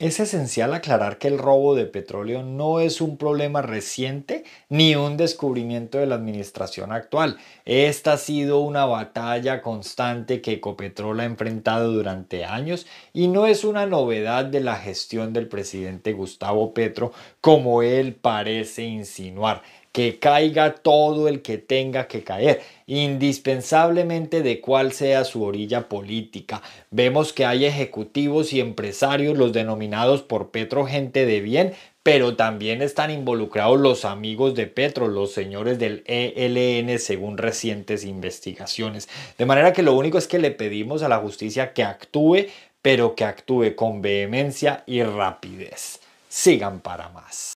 Es esencial aclarar que el robo de petróleo no es un problema reciente ni un descubrimiento de la administración actual. Esta ha sido una batalla constante que Ecopetrol ha enfrentado durante años y no es una novedad de la gestión del presidente Gustavo Petro como él parece insinuar que caiga todo el que tenga que caer, indispensablemente de cuál sea su orilla política. Vemos que hay ejecutivos y empresarios, los denominados por Petro gente de bien, pero también están involucrados los amigos de Petro, los señores del ELN, según recientes investigaciones. De manera que lo único es que le pedimos a la justicia que actúe, pero que actúe con vehemencia y rapidez. Sigan para más.